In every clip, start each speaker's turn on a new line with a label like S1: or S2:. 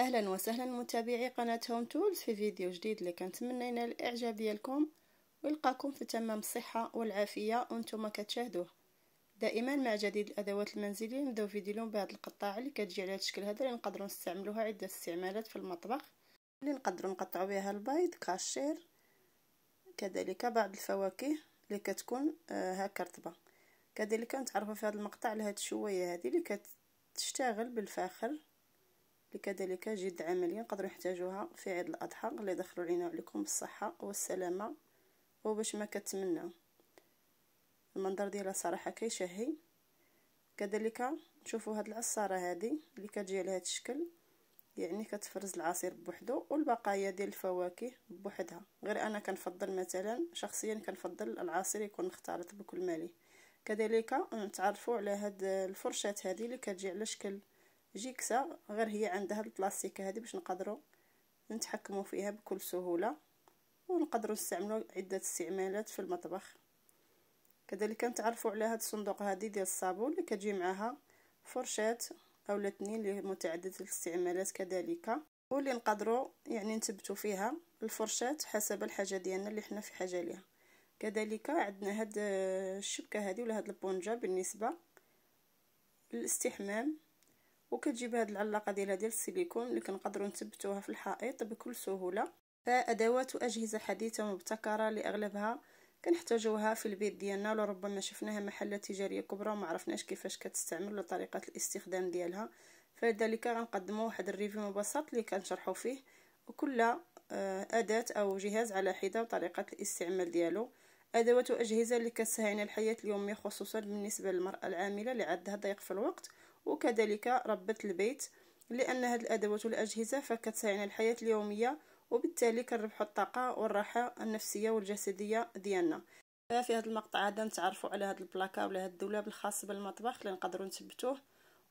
S1: اهلا وسهلا متابعي قناه هوم تولز في فيديو جديد اللي كنتمنى ينال الاعجاب ديالكم ويلقاكم في تمام الصحه والعافيه وانتم كتشاهدوه دائما مع جديد الادوات المنزليه نبداو فيديو اليوم بهاد القطاعه اللي كتجي على هاد الشكل هذا اللي نقدروا نستعملوها عده استعمالات في المطبخ اللي نقدروا نقطعوا بها البيض كاشير كذلك بعض الفواكه اللي كتكون هكا آه، رطبه كذلك نتعرفوا في هذا المقطع لهاد الشويه هذه اللي كتشتغل بالفاخر كذلك جد عملية نقدروا نحتاجوها في عيد الأضحى اللي دخلوا علينا وعليكم بالصحة والسلامة وباش ما كتمنى المنظر ديالها صراحة كيشهي كذلك نشوفوا هاد العصارة هادي اللي كتجي على هاد الشكل يعني كتفرز العصير بوحدو والبقايا ديال الفواكه بوحدها غير انا كنفضل مثلا شخصيا كنفضل العصير يكون مختلط بكل مالي كذلك نتعرفوا على هاد الفرشات هذه اللي كتجي على شكل جيكسا غير هي عندها البلاستيكه هذه باش نقدروا نتحكموا فيها بكل سهوله ونقدروا نستعملوا عده استعمالات في المطبخ كذلك نتعرفوا على هذا الصندوق هذه ديال الصابون اللي كتجي معاها فرشات اولا اثنين لمتعدده الاستعمالات كذلك واللي نقدروا يعني نثبتوا فيها الفرشات حسب الحاجه ديالنا اللي حنا في حاجه ليها كذلك عندنا هاد الشبكه هذه ولا هاد البونجه بالنسبه للاستحمام وكتجيب هاد العلاقه ديالها ديال السيليكون اللي كنقدروا نثبتوها في الحائط بكل سهوله فادوات واجهزه حديثه مبتكره لاغلبها كنحتاجوها في البيت ديالنا لربما شفناها محلات تجاريه كبرى وما عرفناش كيفاش كتستعمل ولا طريقه الاستخدام ديالها فلذلك غنقدموا واحد الريفيو مبسط اللي كنشرحوا فيه وكل آه، اداه او جهاز على حده وطريقه الاستعمال ديالو ادوات واجهزه اللي كتسهل الحياه اليوميه خصوصا بالنسبه للمراه العامله اللي عندها ضيق في الوقت وكذلك ربة البيت لأن هذه الأدوات والأجهزة فكتساعدنا الحياة اليومية وبالتالي كنربحوا الطاقة والراحة النفسية والجسدية ديالنا ففي آه، هذا المقطع هذا نتعرفوا على هذا البلاكا ولا هذا الدولاب الخاص بالمطبخ اللي نقدروا نثبتوه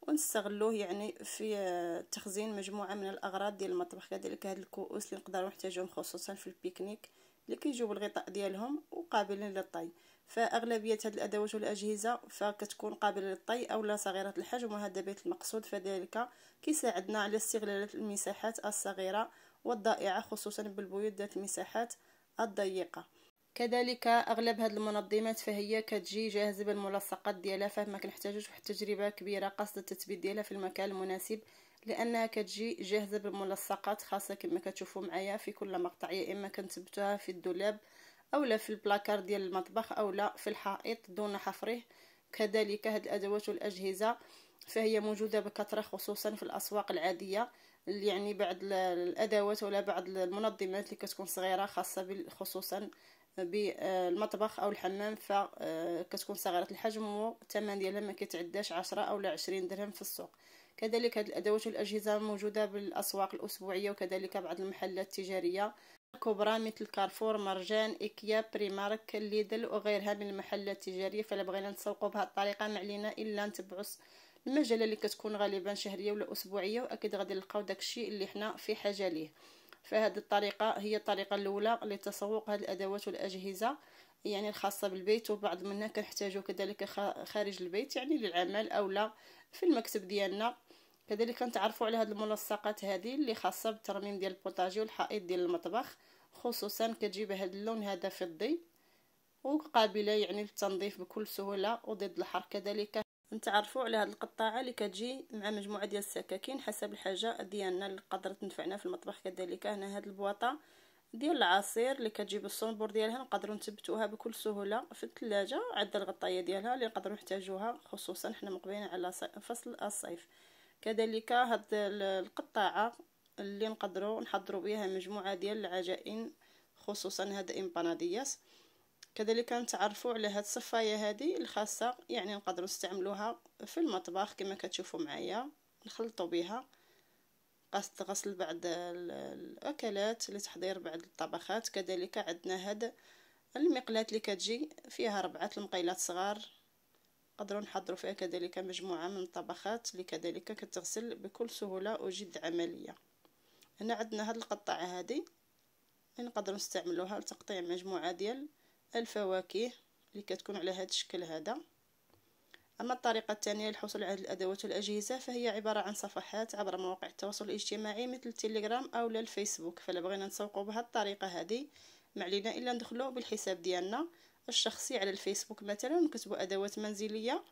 S1: ونستغلوه يعني في آه، تخزين مجموعه من الاغراض ديال المطبخ كذلك هاد الكؤوس اللي نقدروا نحتاجهم خصوصا في البيكنيك اللي كيجيبوا بالغطاء ديالهم وقابلين للطي فاغلبيه هذه الادوات والاجهزه فكتكون قابله للطي اولا صغيره الحجم وهذا بيت المقصود فذلك كيساعدنا على استغلال المساحات الصغيره والضائعه خصوصا بالبيوت ذات المساحات الضيقه كذلك اغلب هاد المنظمات فهي كتجي جاهزه بالملصقات ديالها فما كنحتاجوش واحد التجربه كبيره قصد التثبيت ديالها في المكان المناسب لانها كتجي جاهزه بالملصقات خاصه كما كتشوفوا معايا في كل مقطع يا اما كنثبتوها في الدولاب اولا في البلاكار ديال المطبخ اولا في الحائط دون حفره كذلك هاد الادوات والاجهزه فهي موجوده بكثره خصوصا في الاسواق العاديه يعني بعض الادوات ولا بعض المنظمات اللي كتكون صغيره خاصه خصوصا بالمطبخ او الحمام فكتكون آه، صغيره الحجم والثمن ديالها ما كيتعداش 10 او 20 درهم في السوق كذلك هذه الادوات والاجهزه موجوده بالاسواق الاسبوعيه وكذلك بعض المحلات التجاريه الكبرى مثل كارفور مرجان إكيا بريمارك ليدل وغيرها من المحلات التجارية فلا بغينا نسوقو بهذه الطريقة ما علينا إلا نتبعوا المجلة اللي كتكون غالبا شهرية ولا أسبوعية وأكيد غادي نلقاو داكشي اللي حنا في حاجة ليه فهذه الطريقة هي الطريقة الأولى لتسوق هذه الأدوات والأجهزة يعني الخاصة بالبيت وبعض منها كنحتاجو كذلك خارج البيت يعني للعمل أو لا في المكتب ديالنا كذلك كنتعرفوا على هاد الملصقات هذه اللي خاصه بالترميم ديال البوطاجي والحائط ديال المطبخ خصوصا كتجيب هاد اللون هذا فضي وقابله يعني للتنظيف بكل سهوله وضد الحر كذلك نتعرفوا على هاد القطاعه اللي كتجي مع مجموعه ديال السكاكين حسب الحاجه ديالنا اللي قدرت تنفعنا في المطبخ كذلك هنا هاد البواطه ديال العصير اللي كتجيب الصنبور ديالها نقدروا نثبتوها بكل سهوله في الثلاجه عدا الغطايه ديالها اللي نقدروا نحتاجوها خصوصا حنا مقبلين على فصل الصيف كذلك هاد القطاعة اللي نقدروا نحضروا بها مجموعة ديال العجائن خصوصا هاد الإمباناديات كذلك نتعرفوا على هاد الصفايه هادي الخاصه يعني نقدروا نستعملوها في المطبخ كما كتشوفوا معايا نخلطوا بها قصد غسل بعض الاكلات لتحضير بعض الطبخات كذلك عندنا هاد المقلات اللي كتجي فيها ربعه المقيلات صغار نقدروا نحضروا فيها كذلك مجموعة من الطبخات لكذلك كتغسل بكل سهولة وجد عملية هنا عندنا هاد القطعة هذه نقدروا نستعملوها لتقطيع مجموعة ديال الفواكه اللي كتكون على هذا الشكل هذا أما الطريقة الثانية للحصول على الأدوات والأجهزة فهي عبارة عن صفحات عبر مواقع التواصل الاجتماعي مثل التليجرام أو الفيسبوك فلا بغينا نسوقوا بهذه الطريقة هذه ما علينا إلا ندخلوا بالحساب ديالنا الشخصي على الفيسبوك مثلا نكتبوا ادوات منزليه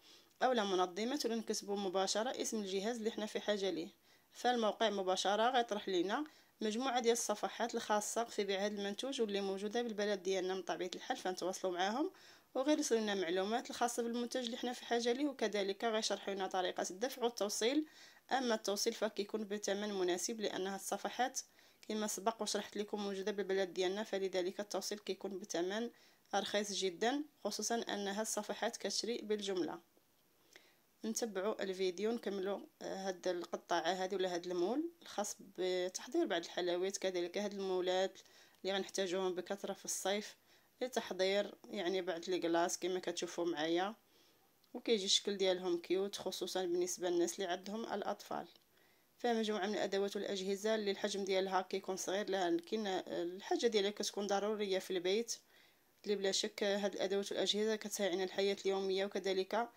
S1: اولا منظمات ولا نكتبوا مباشره اسم الجهاز اللي حنا في حاجه ليه فالموقع مباشره غيطرح لينا مجموعه ديال الصفحات الخاصه في بيع هذا المنتوج واللي موجوده بالبلد ديالنا من طبيعه الحال فنتواصلوا معاهم وغير لنا معلومات الخاصه بالمنتج اللي حنا في حاجه ليه وكذلك غيشرحوا لنا طريقه الدفع والتوصيل اما التوصيل فكيكون بثمن مناسب لانها الصفحات كما سبق وشرحت لكم موجوده بالبلد ديالنا فلذلك التوصيل كيكون بثمن رخيص جدا خصوصا هاد الصفحات كتشري بالجمله نتبعوا الفيديو نكملوا آه، هاد القطاعه هذه ولا هاد المول الخاص بتحضير بعض الحلويات كذلك هاد المولات اللي غنحتاجوهم بكثره في الصيف لتحضير يعني بعض لي كلاص كما كتشوفوا معايا وكيجي الشكل ديالهم كيوت خصوصا بالنسبه للناس اللي عندهم الاطفال فمجموعه من الادوات والاجهزه اللي الحجم ديالها كيكون صغير لكن الحاجه ديالها كتكون ضروريه في البيت اللي بلا شك هاد الادوات والاجهزه كتساعدنا الحياه اليوميه وكذلك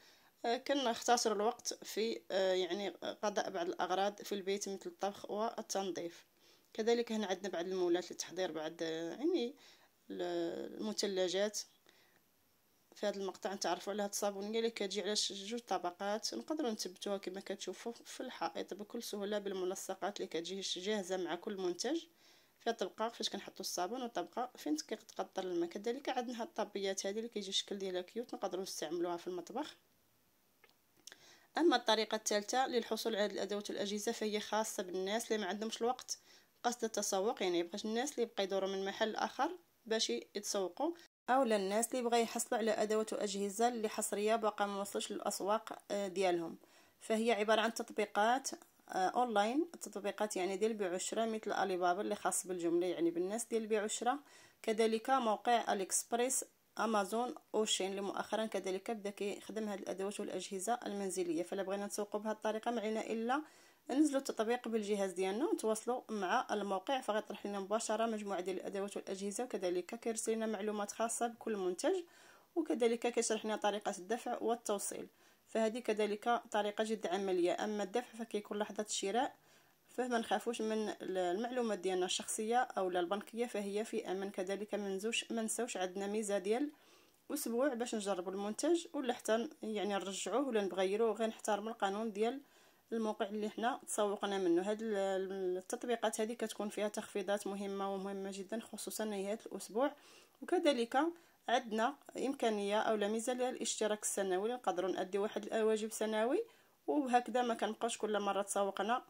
S1: آه، كنختصر الوقت في آه، يعني قضاء بعض الاغراض في البيت مثل الطبخ والتنظيف كذلك هنا عندنا بعض المولات لتحضير بعض يعني المثلجات في هذا المقطع نتعرفوا على هاد الصابونيه اللي كتجي على جوج طبقات نقدروا نثبتوها كما كتشوفوا في الحائط بكل سهوله بالملصقات اللي كتجي جاهزه مع كل منتج في الطبقه فاش كنحطو الصابون والطبقه فين كتقطر الماء كذلك عندنا هاد الطابيات هادي اللي كيجي الشكل ديالها كيوت نقدروا نستعملوها في المطبخ اما الطريقه الثالثه للحصول على الادوات والاجهزه فهي خاصه بالناس اللي ما عندهمش الوقت قصد التسوق يعني يبغاش الناس اللي يبقى يدوروا من محل اخر باش يتسوقوا اولا الناس اللي بغا يحصلوا على ادوات واجهزه اللي حصريه باقا ما وصلش للاسواق آه، ديالهم فهي عباره عن تطبيقات اونلاين آه، التطبيقات يعني ديال بيع والشراء مثل الي بابا اللي خاص بالجمله يعني بالناس ديال بيع والشراء كذلك موقع اليكسبريس امازون اوشين اللي مؤخرا كذلك بدا كيخدم هاد الادوات والاجهزه المنزليه فلا بغينا نسوقوا بهاد الطريقه معنا الا ننزلوا التطبيق بالجهاز ديالنا ونتواصلوا مع الموقع فغيطرح لنا مباشره مجموعه ديال الادوات والاجهزه وكذلك كيرسل لنا معلومات خاصه بكل منتج وكذلك كيشرح لنا طريقه الدفع والتوصيل فهذه كذلك طريقة جد عملية أما الدفع فكيكون لحظة الشراء فما نخافوش من المعلومات ديالنا الشخصية أو البنكية فهي في أمن كذلك منزوش منسوش عندنا ميزة ديال أسبوع باش نجربوا المنتج ولا حتى يعني نرجعوه ولا نبغيروه غير نحترموا القانون ديال الموقع اللي حنا تسوقنا منه هاد التطبيقات هذه كتكون فيها تخفيضات مهمه ومهمه جدا خصوصا نهايه الاسبوع وكذلك عندنا امكانيه او ميزه للاشتراك السنوي اللي نقدروا ناديو واحد الواجب سنوي وهكذا ما كنبقاش كل مره تسوقنا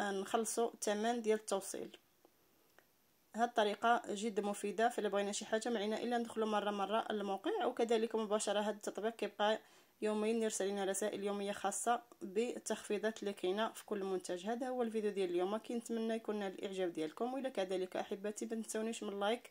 S1: آه، نخلصوا الثمن ديال التوصيل هاد الطريقه جد مفيده فالا بغينا شي حاجه معنا الا ندخلوا مره مره الموقع وكذلك مباشره هاد التطبيق كيبقى يومين يرسل لنا رسائل يوميه خاصه بالتخفيضات اللي كاينه في كل منتج هذا هو الفيديو ديال اليوم كنتمنى يكون الاعجاب ديالكم وإلا كذلك احبتي ما من لايك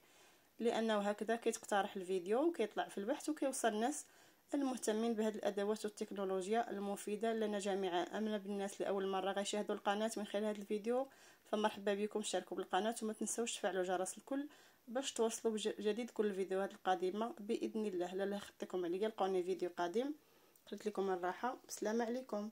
S1: لانه هكذا كيتقترح الفيديو وكيطلع في البحث وكيوصل الناس المهتمين بهذه الادوات والتكنولوجيا المفيده لنا جميعا امنا بالناس لاول مره غيشاهدوا القناه من خلال هذا الفيديو فمرحبا بكم شاركوا بالقناه وما تنسوش تفعلوا جرس الكل باش توصلوا بجديد كل الفيديوهات القادمه باذن الله لا خطيكم عليا لقوني فيديو قادم قلت لكم الراحه بسلام عليكم